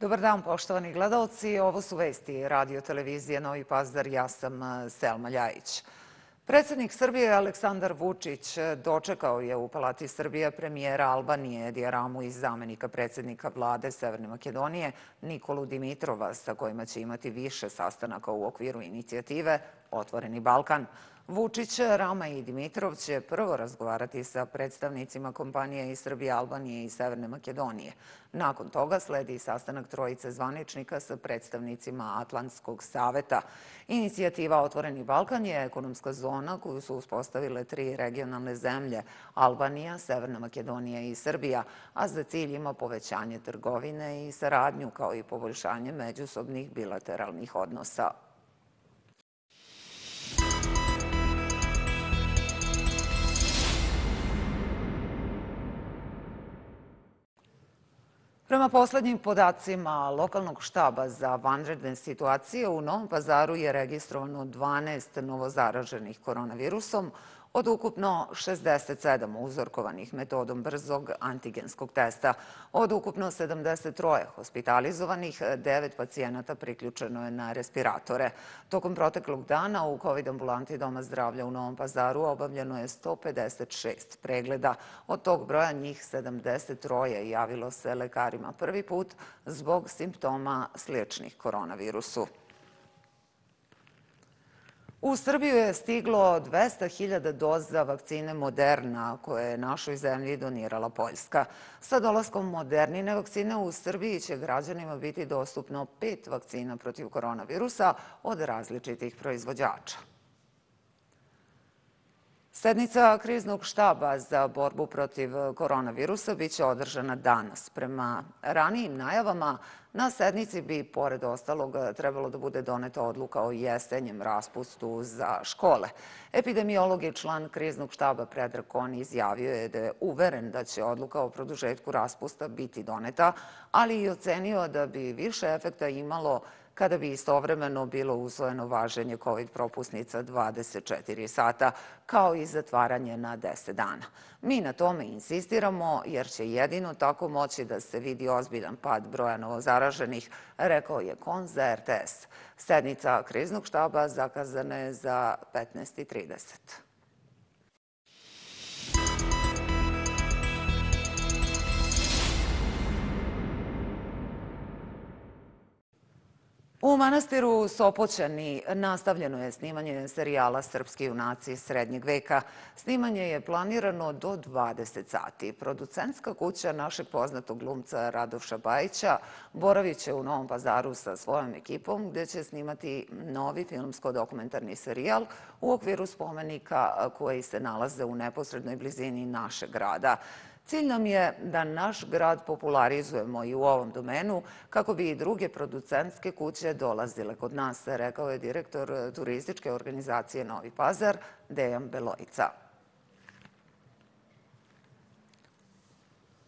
Dobar dan, poštovani gledalci. Ovo su vesti radio televizije Novi Pazdar. Ja sam e, Selma Ljajić. Predsednik Srbije Aleksandar Vučić e, dočekao je u Palati Srbije premijera Albanije Dijaramu i zamenika predsednika vlade Severne Makedonije Nikolu Dimitrova, sa kojima će imati više sastanaka u okviru inicijative Otvoreni Balkan. Vučić, Rama i Dimitrov će prvo razgovarati sa predstavnicima kompanije iz Srbije, Albanije i Severne Makedonije. Nakon toga sledi sastanak trojice zvaničnika sa predstavnicima Atlantskog saveta. Inicijativa Otvoreni Balkan je ekonomska zona koju su uspostavile tri regionalne zemlje, Albanija, Severna Makedonija i Srbija, a za cilj ima povećanje trgovine i saradnju kao i poboljšanje međusobnih bilateralnih odnosa Prema poslednjim podacima Lokalnog štaba za vanredne situacije, u Novom pazaru je registrovano 12 novozaraženih koronavirusom, Od ukupno 67 uzorkovanih metodom brzog antigenskog testa, od ukupno 73 hospitalizovanih, 9 pacijenata priključeno je na respiratore. Tokom proteklog dana u COVID ambulanti Doma zdravlja u Novom pazaru obavljeno je 156 pregleda. Od tog broja njih 73 je javilo se lekarima prvi put zbog simptoma sličnih koronavirusu. U Srbiju je stiglo 200.000 doza vakcine Moderna koje je našoj zemlji donirala Poljska. Sa dolaskom Modernine vakcine u Srbiji će građanima biti dostupno pet vakcina protiv koronavirusa od različitih proizvođača. Sednica kriznog štaba za borbu protiv koronavirusa biće održana danas. Prema ranijim najavama, na sednici bi, pored ostalog, trebalo da bude doneta odluka o jesenjem raspustu za škole. Epidemiolog je član kriznog štaba Predra Koni izjavio je da je uveren da će odluka o produžetku raspusta biti doneta, ali i ocenio da bi više efekta imalo kada bi istovremeno bilo usvojeno važenje COVID propusnica 24 sata, kao i zatvaranje na 10 dana. Mi na tome insistiramo jer će jedino tako moći da se vidi ozbiljan pad broja novozaraženih, rekao je KON za RTS. Sednica kriznog štaba zakazana je za 15.30. U manastiru Sopoćani nastavljeno je snimanje serijala Srpski junaci srednjeg veka. Snimanje je planirano do 20 sati. Producentska kuća našeg poznatog glumca Radovša Bajića boravit će u Novom pazaru sa svojom ekipom gdje će snimati novi filmsko-dokumentarni serijal u okviru spomenika koji se nalaze u neposrednoj blizini našeg grada. Cilj nam je da naš grad popularizujemo i u ovom domenu, kako bi i druge producentske kuće dolazile kod nas, rekao je direktor turističke organizacije Novi Pazar, Dejan Belojica.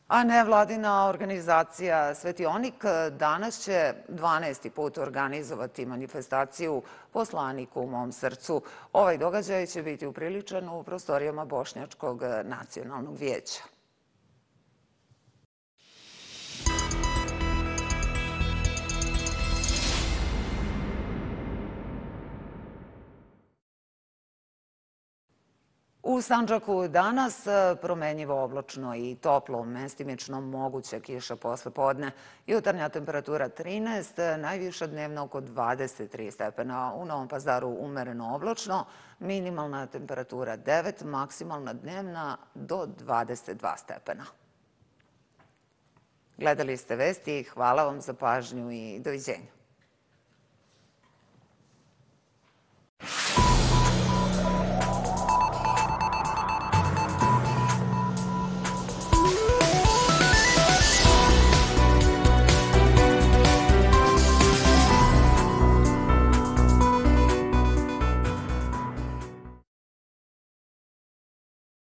A ne vladina organizacija Svetionik danas će 12. put organizovati manifestaciju poslaniku u mom srcu. Ovaj događaj će biti upriličan u prostorijama Bošnjačkog nacionalnog vijeća. U Sanđaku danas e, promenjivo oblačno i toplo, mestimično moguća kiša posle podne. Jutarnja temperatura 13, najviša dnevna oko 23 stepena. U Novom pazaru umereno oblačno, minimalna temperatura 9, maksimalna dnevna do 22 stepena. Gledali ste vesti, hvala vam za pažnju i doviđenju.